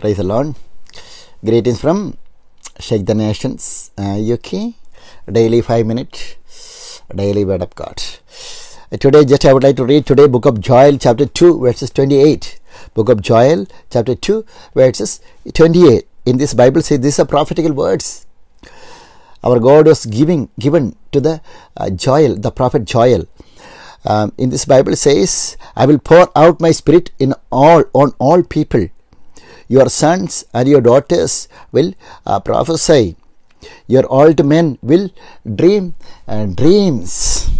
Praise the Lord. Greetings from Shake the Nations, uh, UK. Daily 5 minutes. daily word of God. Uh, today, just I would like to read today book of Joel chapter 2 verses 28. Book of Joel chapter 2 verses 28. In this Bible say these are prophetical words. Our God was giving given to the uh, Joel, the prophet Joel. Um, in this Bible says, I will pour out my spirit in all on all people your sons and your daughters will uh, prophesy. Your old men will dream uh, dreams.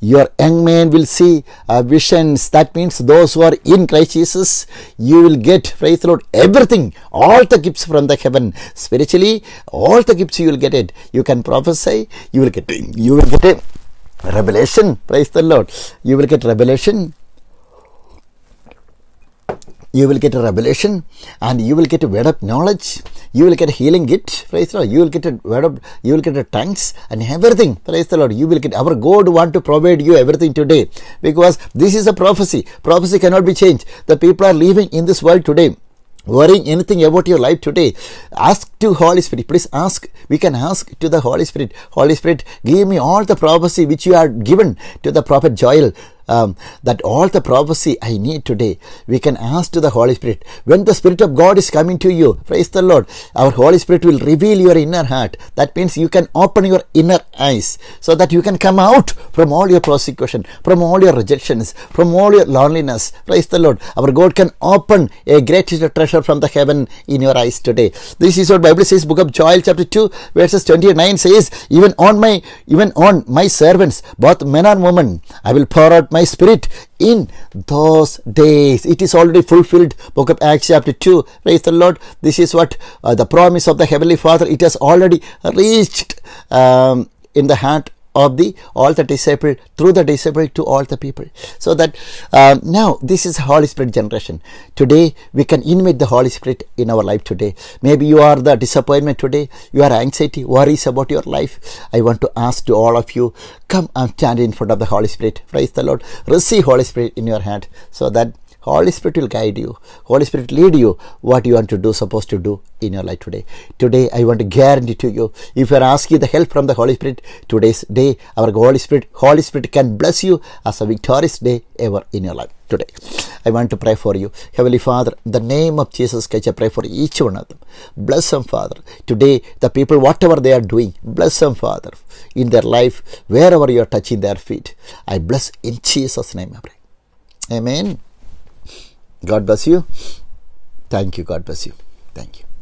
Your young men will see uh, visions. That means those who are in Christ Jesus, you will get, praise the Lord, everything, all the gifts from the heaven. Spiritually, all the gifts you will get it. You can prophesy, you will get, you will get Revelation, praise the Lord. You will get revelation you will get a revelation and you will get a word of knowledge you will get a healing gift praise the lord you will get a word of you will get a tongues and everything praise the lord you will get our god want to provide you everything today because this is a prophecy prophecy cannot be changed the people are living in this world today worrying anything about your life today ask to holy spirit please ask we can ask to the holy spirit holy spirit give me all the prophecy which you are given to the prophet joel um, that all the prophecy I need today, we can ask to the Holy Spirit. When the Spirit of God is coming to you, praise the Lord, our Holy Spirit will reveal your inner heart. That means you can open your inner eyes so that you can come out from all your prosecution, from all your rejections, from all your loneliness. Praise the Lord. Our God can open a great treasure from the heaven in your eyes today. This is what Bible says, Book of Joel, chapter 2, verses 29 says, Even on my even on my servants, both men and women, I will pour out my spirit in those days. It is already fulfilled. Book of Acts chapter 2. Praise the Lord. This is what uh, the promise of the Heavenly Father. It has already reached um, in the heart of the all the disciple through the disciple to all the people so that um, now this is holy spirit generation today we can invite the holy spirit in our life today maybe you are the disappointment today you are anxiety worries about your life i want to ask to all of you come and stand in front of the holy spirit praise the lord receive holy spirit in your hand so that Holy Spirit will guide you. Holy Spirit lead you what you want to do, supposed to do in your life today. Today, I want to guarantee to you, if you are asking the help from the Holy Spirit, today's day, our Holy Spirit, Holy Spirit can bless you as a victorious day ever in your life today. I want to pray for you. Heavenly Father, the name of Jesus Christ, I pray for each one of them. Bless them, Father. Today, the people, whatever they are doing, bless them, Father, in their life, wherever you are touching their feet. I bless in Jesus' name, I pray. Amen. God bless you. Thank you. God bless you. Thank you.